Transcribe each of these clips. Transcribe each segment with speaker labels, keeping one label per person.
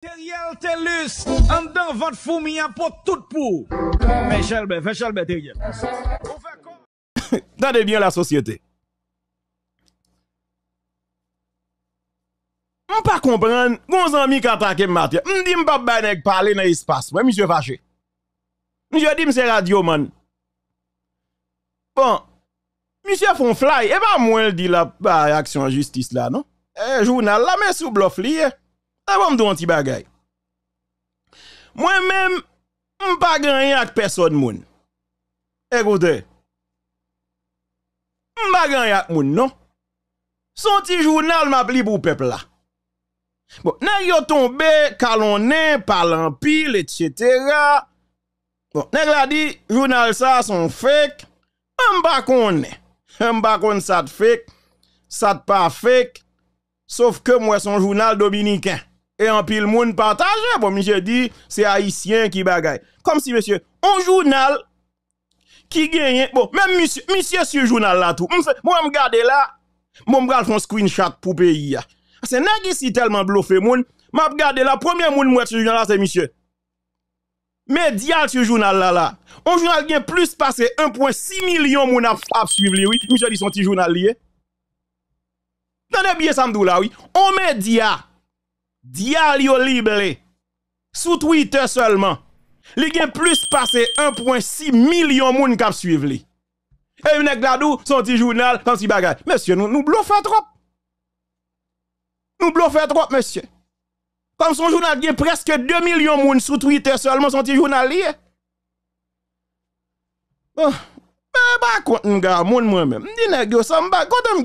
Speaker 1: Teriel Telus, en dedans, votre fourmi pour tout pour. Fais chalbe, fais Chalbert, Teriel. Tade bien la société. pas comprendre, mon ami qui attaque Mathieu. pas m'pas banek parler dans l'espace. Ouais, monsieur fâché. Monsieur dit c'est radio, man. Bon, monsieur font fly. Et eh pas ben, moi, il dit la bah, action justice là, non? Eh, journal la mais sous bluff un petit bagay. Moi-même, je pas gagné avec personne moun. Écoutez. Je pas gagné avec moun non. Son petit journal m'a pli pour peuple là. Bon, nan yo tombé calonné par pile, etc. Bon, ne la dit journal ça son fake. M'pa konne. M'pa konne ça fake, ça pas fake. Sauf que moi son journal dominicain. Et en pile, moun partage. Hein. Bon, monsieur dit, c'est haïtien qui bagaille. Comme si, monsieur, un journal qui gagne. Bon, même monsieur, monsieur, ce journal là tout. Moi, je regarde là, mon je font screenshot pour pays. Hein. C'est n'est si tellement bluffé, moun. M'a regardé la première moun moi ce journal là, c'est monsieur. Média ce journal là là. Un journal qui a plus passé 1.6 million moun à suivre oui. Monsieur dit son petit journal lié. Tenez bien ça là oui. On média Dial yo libre. Sous Twitter seulement. Li a plus passé 1.6 million moun qui suiv li. Et une gladou, son petit journal, son si bagay. Monsieur, nous, nous bluffons trop. Nous bluffons trop, monsieur. Comme son journal a presque 2 millions de sous sur Twitter seulement, son petit journal ben, bah, compte, moun moi-même. Dis, nèg, yo, ça m'ba, compte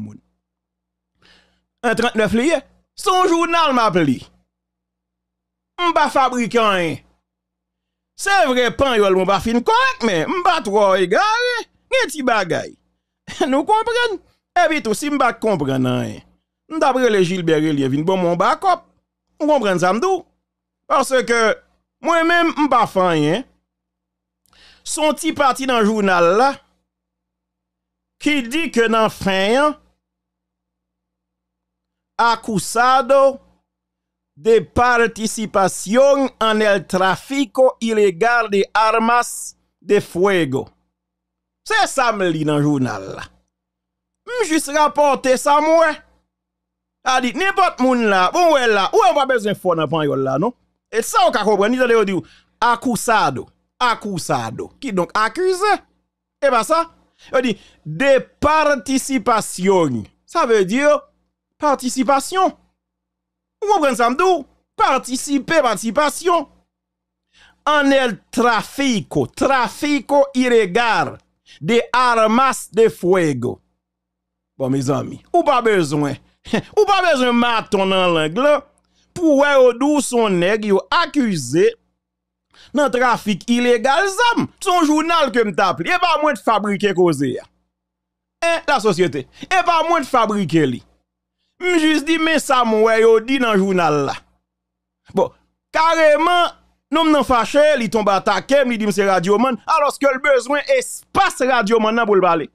Speaker 1: moun. Un 39 son journal m'a On M'ba fabrikant rien. C'est vrai pan yol m'ba fin correct mais m'ba trop a un petit bagay. Nous comprenons. Et vite aussi, si m'ba comprendre rien. D'après le Gilbert y vin bon mon backup. On comprenez ça m'dou. Parce que moi-même m'ba fan rien. Son petit parti dans le journal là qui dit que dans fin « Accusado de participation en el tráfico ilegal de armas de fuego. C'est ça me dit dans le journal Je juste rapporter ça moi. A dit n'importe moun là, bon ouais là, on va besoin fort dans pagnol là non. Et ça on comprend comprendre, ils ont dit Accusado, accusado. » qui donc accuse. Et pas ça. je dit de participation. Ça veut dire participation. Vous comprenez ça, m'dou? Participer, participation. En el trafico, trafico illégal de armas de fuego. Bon, mes amis, ou pas besoin, ou pas besoin maton dans l'angle pour ou dou son nèg yo accusé dans trafic illégal zam. Son journal que mtapli. et pas moins de fabriquer cause. Et eh, la société, et pas moins de fabriquer li. Je juste dit mais ça moué yo dit dans journal là. Bon, carrément nous m'en fâché, li tombe attaqué, il dit c'est Radio Man alors que le besoin espace Radio Man pour le parler.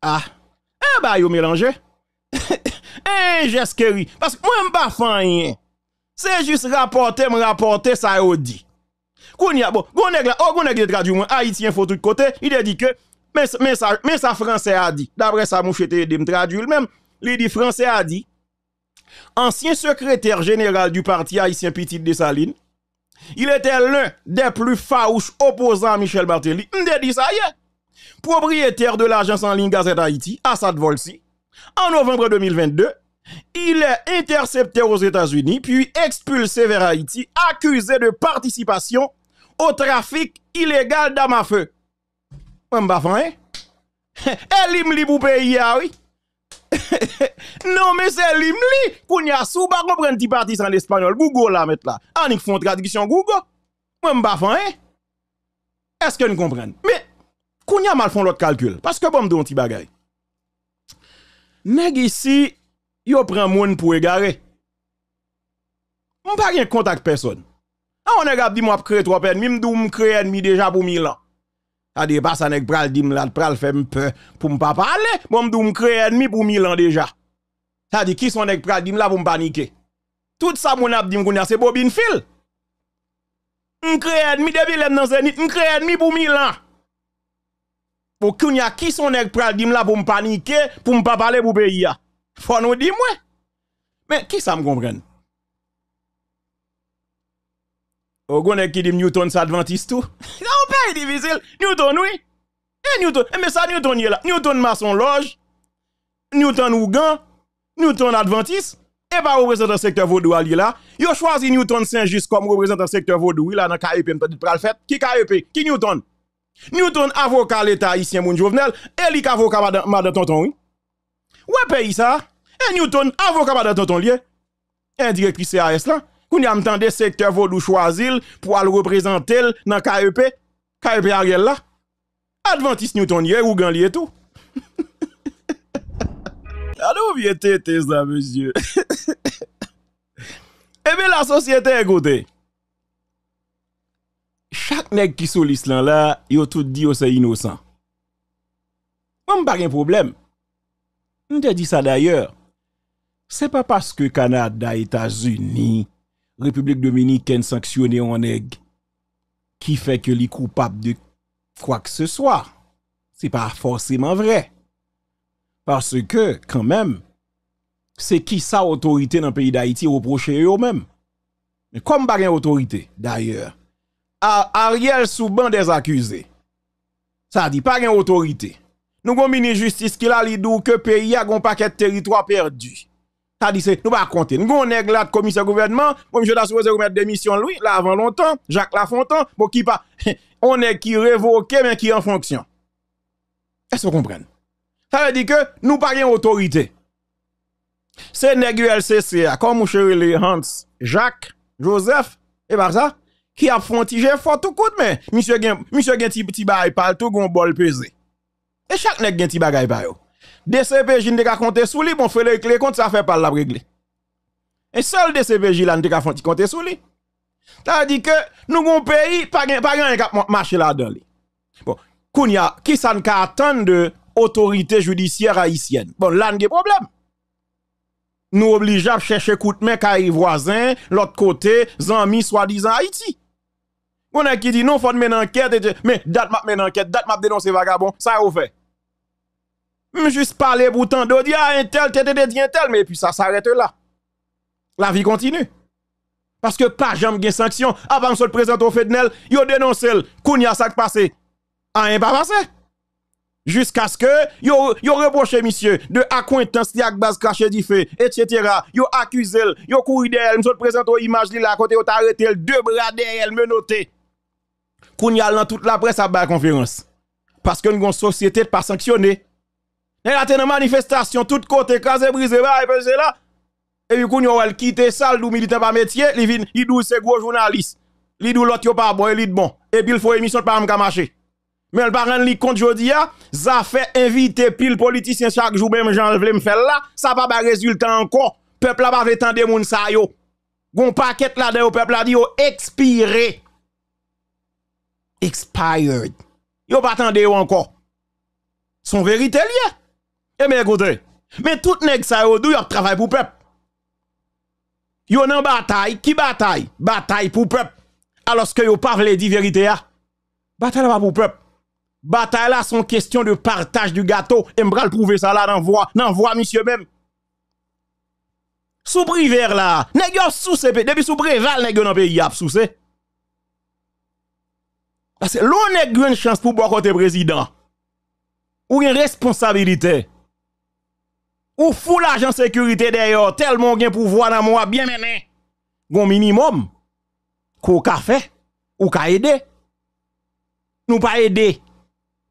Speaker 1: Ah, eh bah yo mélangé. eh j'esquerie parce que moi pas rien. C'est juste rapporter, me rapporter ça yo dit. Kounya bon, est là, oh gonèg de radio man haïtien faut tout côté, il a e dit que mais, sa français a dit, d'après ça, mouche de me traduire même, il dit français a dit, ancien secrétaire général du parti haïtien Petit Dessalines, il était l'un des plus farouches opposants à Michel Martelly. M'de dit ça est. Propriétaire de l'agence en ligne Gazette Haïti, Assad Volsi, en novembre 2022, il est intercepté aux États-Unis, puis expulsé vers Haïti, accusé de participation au trafic illégal d'armes à moi, pa fan, hein? Elim eh, li pour pays, oui. non, mais c'est elim li. Kounya sou pas comprendre ti parti en espagnol. Google la mettre là. Anik font traduction Google. Moi, m'ba fan, hein? Est-ce que nous comprenons? Mais, Kounya mal font l'autre calcul. Parce que bon, m'dou un bagay. Nèg ici, yo prend moun pour égarer. M'pa rien contact personne. Ah, on a dit, moi, créer trois ennemis, m'dou créer ennemi déjà pour mille ans dit pas ça nek pral dim la pral fait me peur pour m'pas parler, bon m'dou me ennemi pour mille ans déjà. Ça dit qui son nek pral dim la, pour m'paniquer? Tout ça mon a dim c'est bobine fil. On crée ennemi depuis l'aime dans zénith, ennemi pour mille ans. Pour a qui son nek pral dim la, pour m'paniquer, pour m'pas parler pour pays Faut nous dire moi. Mais qui ça me comprenne O gwen ek ki dim Newton sa Adventistou. Nan ou pe yi divizil. Newton ou yi? E eh, Newton? E me sa Newton yi la? Newton mason loj? Newton ou gan? Newton Adventist? E eh, pa ou prezentan sektor vaudou al yi la? Yo chwazi Newton Saint-Just kom ou prezentan sektor vaudou yi la nan ka epi mpetit pral fèt? Ki ka epi? Ki Newton? Newton avoka l'Etat yi si moun jovenel e eh, li kavoka mada tonton ou yi? Ou e pe yi sa? E Newton avoka mada tonton ou yi? E indirektri C.A.S. la? Qu'on y a m'tende secteur vaudou choisir pour aller représenter dans KEP, KEP Ariel là. Adventiste Newton ou gan tout. Allô bien tété ça monsieur. Eh bien la société écoutez. Chaque nègre qui sous l'islam là, il tout dit que c'est innocent. Moi pas un problème. Je te dit ça d'ailleurs. n'est pas parce que Canada, États-Unis, République Dominicaine sanctionnée en aigle, qui fait que les coupables de quoi que ce soit. C'est pas forcément vrai. Parce que, quand même, c'est qui sa autorité dans le pays d'Haïti reprocher eux-mêmes. Mais comme pas autorité, d'ailleurs, Ariel Souban des accusés. Ça dit pas une autorité. Nous avons ministre justice qui l'a dit que le pays a un paquet de territoire perdu. Ça dit c'est, nous pas compter. Nous on est là, commissaire gouvernement. Moi, monsieur, t'as supposé remettre démission, lui, là, avant longtemps. Jacques Lafontaine. Bon, qui pas, on est qui révoqué, mais qui en fonction. Est-ce que vous comprenez? Ça veut dire que nous pas une autorité. C'est c'est ça, comme mon les Hans, Jacques, Joseph, et par ça, qui a fort tout coup, mais monsieur gen, monsieur petit ti, il tout, tout, gon bol pesé. Et chaque nèg a un DCPJ n'a pas compté sous lui, bon fait le compte, ça fait pas la régler. Et seul DCPJ là pas compté sous lui. ça que nous avons un pays, pas rien qui marché là-dedans. Bon, Kounia, qui ça ne attend de autorité judiciaire haïtienne? Bon, là, il y a problème. Nous obligeons à chercher coup de main les voisins, l'autre côté, amis soi-disant Haïti. On a qui dit non, faut mener enquête, mais date m'a mener enquête, date m'a dénoncer vagabond, ça a fait. Juste parler bouton d'eau, dire ah, un tel, tel, tel, tel, tel, mais puis ça s'arrête là. La vie continue. Parce que pas jamais de sanction. Avant de le présenter au Fednel, yo dénoncé, kounya ça passé. Rien ah, hein, pas passé. Jusqu'à ce que yo, yo reproché monsieur de acquaintance de base caché du fait, etc. Yo accusé, yo couru derrière, m'sot présente aux images là, côté yo arrêté, deux bras derrière, menotté. Kounya dans toute la presse à la conférence. Parce que nous avons une société pas sanctionnée. Et a t'es manifestation, tout côté, casse brisé, va et c'est là. Et puis, quand yon quitte salle, d'où militant par métier, li vin, li dou se gros journaliste. Li dou l'autre yon pas bon, li bon. Et puis, il faut émission par m'ka marché. Mais le pas li compte jodi a, ça fait inviter pile politicien chaque jour, même j'en vle me faire là, ça pas résultat encore. Peuple là pas fait tant de moun sa yo. Gon paquet là de peuple a dit yo expiré. Expired. Yo pas tande yo encore. Son vérité lié. E eh, mè ekoute, mè tout nèk sa yo, dou yop travay pou pèp. Yo nan batay, ki batay? Batay pou pèp. A loske yo pavle di verite ya. Ah. Batay la pa pou pèp. Batay la son kestyon de partaj du gato. Mbra l prouve sa la nan vwa, nan vwa misye mèm. Soubri ver la, nèk yo souse pe. Depi soubri, val nèk yo nan pe yap souse. Eh. Lou nèk yo n chans pou bwa kote prezidant. Ou yon responsabilitey. Ou fou l'agent sécurité d'ailleurs, tellement gain pouvoir dans moi bien mené. Gon minimum. Qu'on ka fait ou ka aider. Nous pas aider.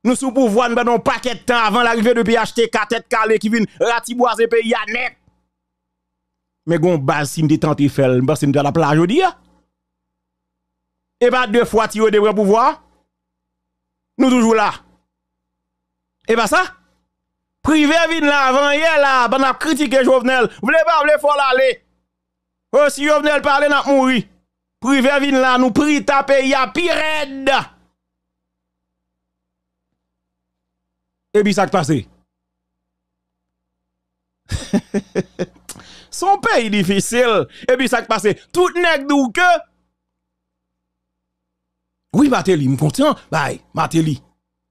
Speaker 1: Nous sous pouvoir nous pas paquet de temps avant l'arrivée de PHTK tête calée qui vient ratiboiser pays à net. Mais gon base si m'te tenté faire, la plage Et pas hein. eh ben, deux fois tirer de pouvoir. Nous toujours là. Et eh pas ben, ça Pou i ve vin la, van ye la, ban ap kritike jovenel. Vle ba, vle fola le. O si jovenel pale nap mouri. Pou i ve vin la, nou pri tape ya pi red. Ebi sak pase. Son peyi difisil. Ebi sak pase. Tout negdou ke. Gwi mate li mou kontyan. Bay, mate li.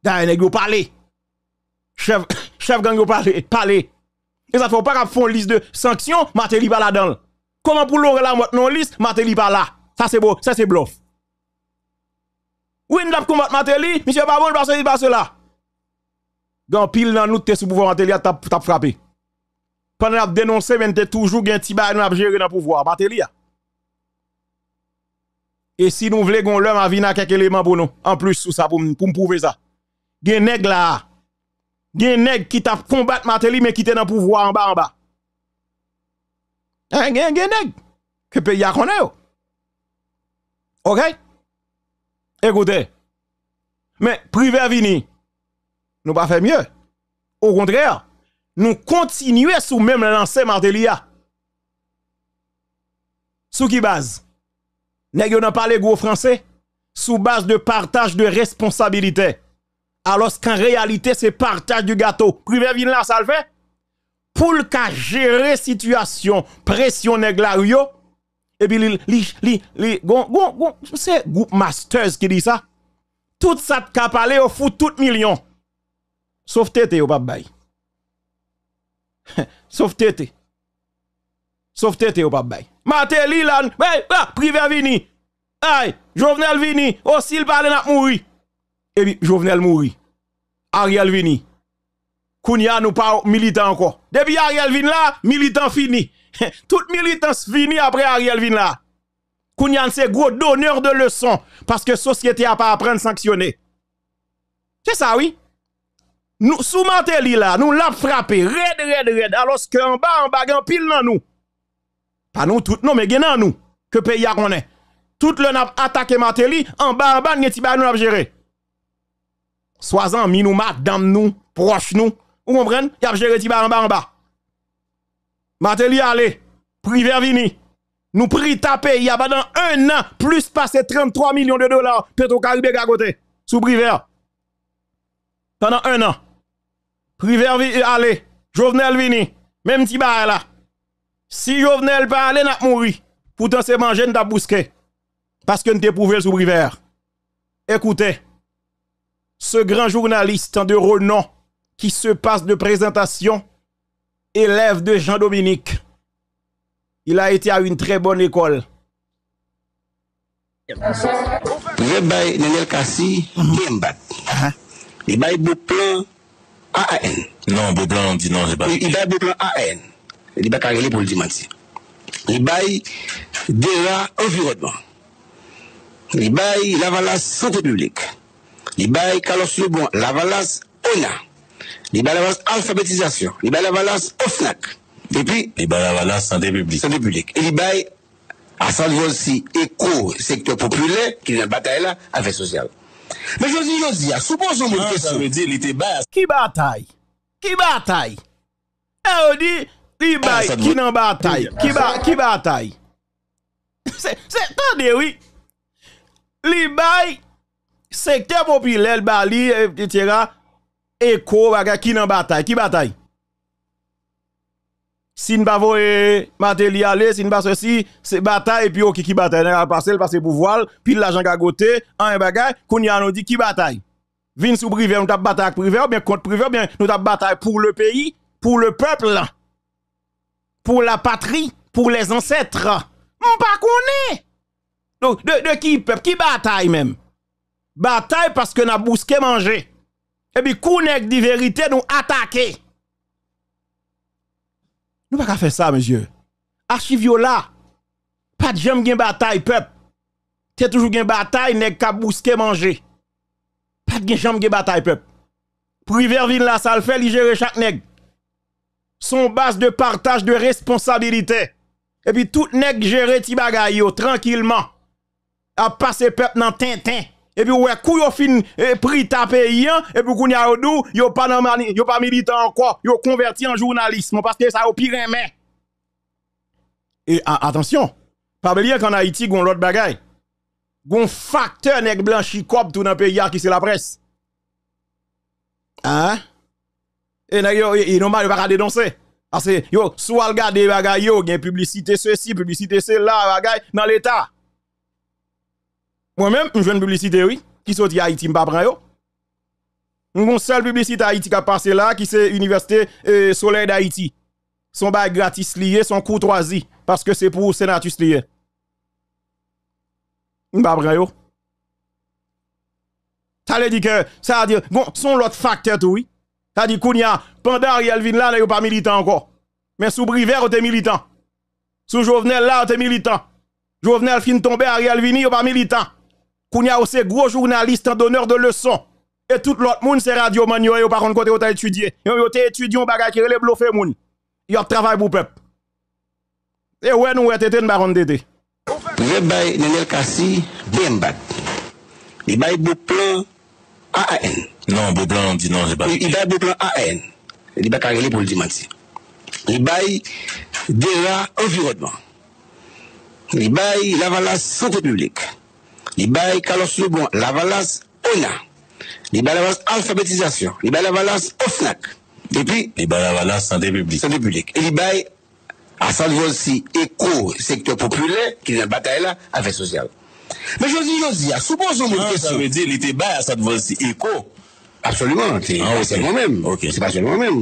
Speaker 1: Da yon negdou pale. Ebi. chef, chef gang parler, parler. Et ça faut pas faire une liste de sanctions, Matéli pas là-dedans. Comment pour l'aurait la non liste, Matéli pas là. Ça c'est beau, ça c'est bluff. Oui, nous avons combattu Matéli, monsieur Babon, parce qu'il passe là. Gan pile dans nous, t'es sous pouvoir Matéli, t'as frappé. Quand nous avons dénoncé, mais t'es toujours un petit bail, nous avons dans le pouvoir, Matéli. Hein. Et si nous voulons l'homme avina quelques éléments pour nous, en plus, sous ça, pour me prouver ça. Gen nèg là, gen nèg qui t'a combattre Martelly mais qui était dans pouvoir en bas en bas. Hein, gen gen nèg que pays a OK Écoutez. Mais privé vini. Nous pas faire mieux. Au contraire, nous continuons sous même lancer Martelly Sous qui base Nèg yo parlé de gros français sous base de partage de responsabilité alors qu'en réalité, c'est partage du gâteau. Privé vin là, ça le fait. Pour le cas gérer situation, pression nèg et puis li, li, li, li c'est groupe masters qui dit ça. Tout ça te ka parler au fout tout million. Sauf tete ou pas bail. Sauf tete. Sauf tete ou pas bail. Maté Lilan, ah, privé vini. Aïe, Jovenel vini, aussi oh, le parle n'a mouri et puis Jovenel mouri. Ariel vini. Kounyan nous pas militant encore. Depuis Ariel vini là, militant fini. Tout militant fini après Ariel vini là. Kounyan c'est gros donneur de leçons parce que société a pas apprendre sanctionner. C'est ça oui. Nous sous Mateli là, nous l'a frappé red red red alors que en bas en bas en pile dans nous. Pas nous tout non mais gen nous que pays a est. Tout le n'a attaqué Mateli en bas en bas ti pas nous a géré. Sois-en, minou, madame, nous, proche, nous. Vous comprenez? Y a géré ti en bas en bas. Mateli allez, privé vini. Nous pri tapé, il y a pendant un an, plus passé 33 millions de dollars, Petro-Caribé à sous privé. Pendant un an. Privé euh, allez, Jovenel vini, même ti là. Si Jovenel pas aller n'a mouri. Pourtant, c'est manger, n'a bousqué. Parce que n'était pas prouvé sous privé. Écoutez ce grand journaliste de renom qui se passe de présentation, élève de Jean-Dominique. Il a été à une très bonne école.
Speaker 2: Je
Speaker 1: bay Nenel Kassi, Mbat. Uh-huh. Il bay Bouplan AN. Non,
Speaker 2: Bouplan, on dit non, c'est pas. Il bay Bouplan AN. Il pour le dimanche. Il bay Dera Environnement. Il bay Lavala Santé Publique li calos le bon la valance ONA, li bay la valance alphabétisation, li bay la valance OFNAC, et puis li bay la valance santé publique. Santé publique. Et li bay à aussi éco secteur populaire qui est en bataille là avec social.
Speaker 1: Mais je dis, je dis, supposons une ah, question. il était Qui bataille Qui bataille Eh, on dit, ah, qui bails Qui n'en bataille ah, Qui bataille C'est, c'est, attendez, oui. Li bail secteur populaire, Bali, etc. Eko, baga, qui dans bataille? Qui bataille? Si ne pas voyer aller, si ne pas ceci, c'est bataille, et puis ok, qui bataille? N'a passer le pouvoir pour puis l'argent gagoté, en bagay, qu'on y a nous dit qui bataille? Vin sous privé, nous bataille privé, ou bien contre privé, bien nous tap bataille pour le pays, pour le peuple, pour la patrie, pour les ancêtres. pas connaît! Donc, de, de qui peuple, qui bataille même? bataille parce que n'a bousqué manger. Et puis, Kounek dit vérité, nous attaquer. Nous pas faire ça, monsieur. Archivio là. Pas de jambes gen bataille, peuple. T'es toujours gen bataille, nèg ka bousqué manger. Pas de jambes de bataille, peuple. Priverville la ça le fait, il gère chaque nèg. Son base de partage de responsabilité. Et puis tout nèg gère ti bagay tranquillement. A passer peuple dans Tintin et puis ouais kou yo fin eh, pris ta paysan hein. et puis qu'on y dou yo pas yo pas militant encore yo converti en journalisme parce que ça e, au pire main. et attention pas oublier qu'en Haïti gon l'autre bagaille gon facteur nèg blanchi cop tout dans pays qui c'est la presse hein et nèg yo ils e, e, n'ont pas dénoncer parce que yo soit regarder y yo gen publicité ceci publicité cela bagay dans l'état moi-même, je une publicité, oui, qui sort Haïti, je ne prends pas. Nous seule publicité Haïti qui a passé là, qui c'est l'Université euh, Soleil d'Haïti. Son bail gratis lié, son courtoisie, parce que c'est pour Sénatus lié. Je ne prends Ça veut dire que, ça veut dire, bon, son l'autre facteur, oui. Ça veut dire qu'on pendant Ariel Vin là, n'est pas militant encore. Mais sous Briver, on est militant. Sous Jovenel là, on est militant. Jovenel fin tomber, Ariel Vini, a pas militant. Kounia, c'est gros journaliste en donneur de leçons. Et tout l'autre monde, c'est radio Manio, yo, par contre, côté, yo, t'as étudié. Yo, yo, t'es étudiant, bagay, qui relève l'offre, moun. Yo, travail pour peuple. Et ouais, nous, ouais, t'étais, baron, t'étais. Nouvel bay, Nenel Kassi, Bembat. Il bay beau
Speaker 2: plan AN. Non, beau plan, on dit non, c'est pas. Il bay beau plan AN. Il pour le dimanche. Il bay, environnement. Il bay, la santé publique. Li bay kalos nou bon la valans ou na. Li bay la valans alfabetizasyon. Li bay la valans ou snak. Li bay la valans sante publik. Li bay asadvan si eko sektor popule ki nan batay la afek sosyal. Me jodi jodi, a soubouz ou moun kesan. Non, sa mwen de li te bay asadvan si eko. Absolument, se paswen moun men. Se paswen moun men.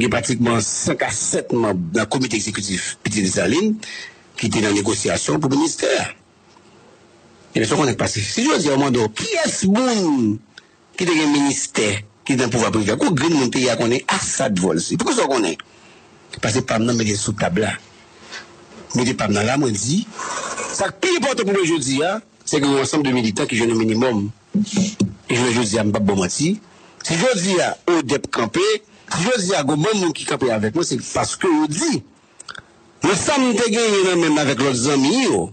Speaker 2: Ge pratikman 5 a 7 nan komite eksekutif piti de sa lin ki te nan negosyasyon pou moun minister ya. Se yo di yo mando, ki es bon ki te gen minister ki den pouva privya? Kou grin moun te ya konen asad volse? Kou so konen? Kou pase pab nan me gen sou tabla? Me gen pab nan la moun di? Sak pi importe pou moun yo di ya, se gen yon sam de militan ki jene minimum. Je jen yo di ya mbap bomati. Se yo di ya, yo dep kampe. Si yo di ya, yo moun moun ki kampe avek moun, se paske yo di. Moun sam te gen yon nan menm avek lot zanmi yo.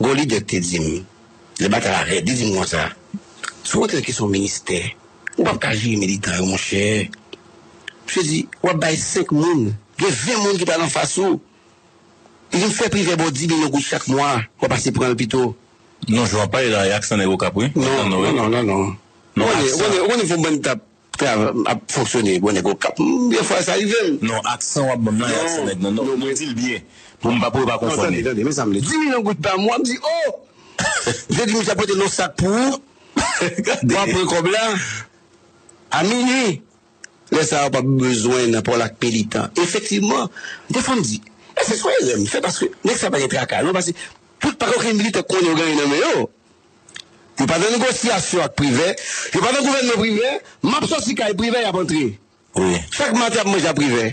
Speaker 2: Goli de te zim, le bat alare, de zim waza, sou wote lè ki sou minister, ou wap kaji yi meditay ou monsher. Pse di, wap bay sek moun, de ve moun ki palan fasu, e zim fè prive bodi be yon gout chak mwa, wap ase pou kan lopito. Non, jwa pa yon a aksan e woka pou yon? Non, non, non, non, non, wane voun ban tap. A fonksyonè, bon, e gwenè gò kap, yè fwa sa yve. Non, non, aksan wap nan aksanè. Non, nou mwen til biè. Mwen pa pou wap konfonè. Dimi nan gout pa mwen, mwen di, e non, oh! Vè di mwen apote nan sakpou, pa pou koblan, a minè, lè sa wap ap bezwen nan pou lak pelitan. Efektivman, defan mwen di, lè se swè, mwen fè paske, mwen ek sa baye traka, non paske, pou t'pakokè mwen li te konyo gany nan mè yo, Ou pa de negosyasyon
Speaker 1: ak prive, ou pa de gouverne prive, map so si ka e prive ya bantri. Ou ya. Sak mati ap mwenja prive.